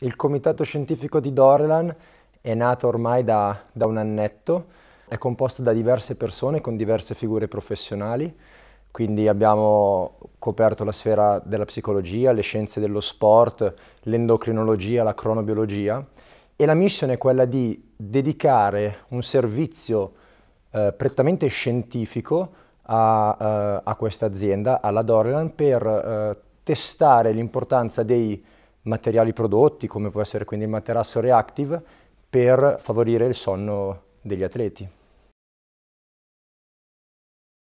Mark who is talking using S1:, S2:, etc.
S1: Il comitato scientifico di Dorelan è nato ormai da, da un annetto, è composto da diverse persone con diverse figure professionali, quindi abbiamo coperto la sfera della psicologia, le scienze dello sport, l'endocrinologia, la cronobiologia e la missione è quella di dedicare un servizio eh, prettamente scientifico a, eh, a questa azienda, alla Dorelan, per eh, testare l'importanza dei materiali prodotti, come può essere quindi il materasso reactive, per favorire il sonno degli atleti.